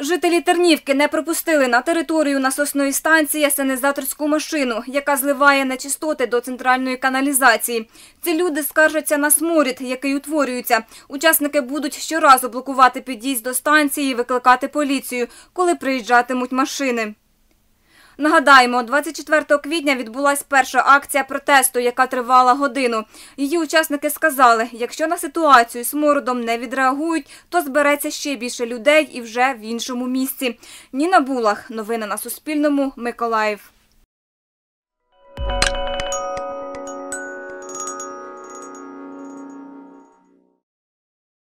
Жителі Тернівки не пропустили на територію насосної станції синизаторську машину, яка зливає нечистоти до центральної каналізації. Ці люди скаржаться на сморід, який утворюється. Учасники будуть щоразу блокувати під'їзд до станції, і викликати поліцію, коли приїжджатимуть машини. Нагадаємо, 24 квітня відбулася перша акція протесту, яка тривала годину. Її учасники сказали, якщо на ситуацію з мородом не відреагують, то збереться ще більше людей і вже в іншому місці. Ніна Булах, новини на Суспільному, Миколаїв.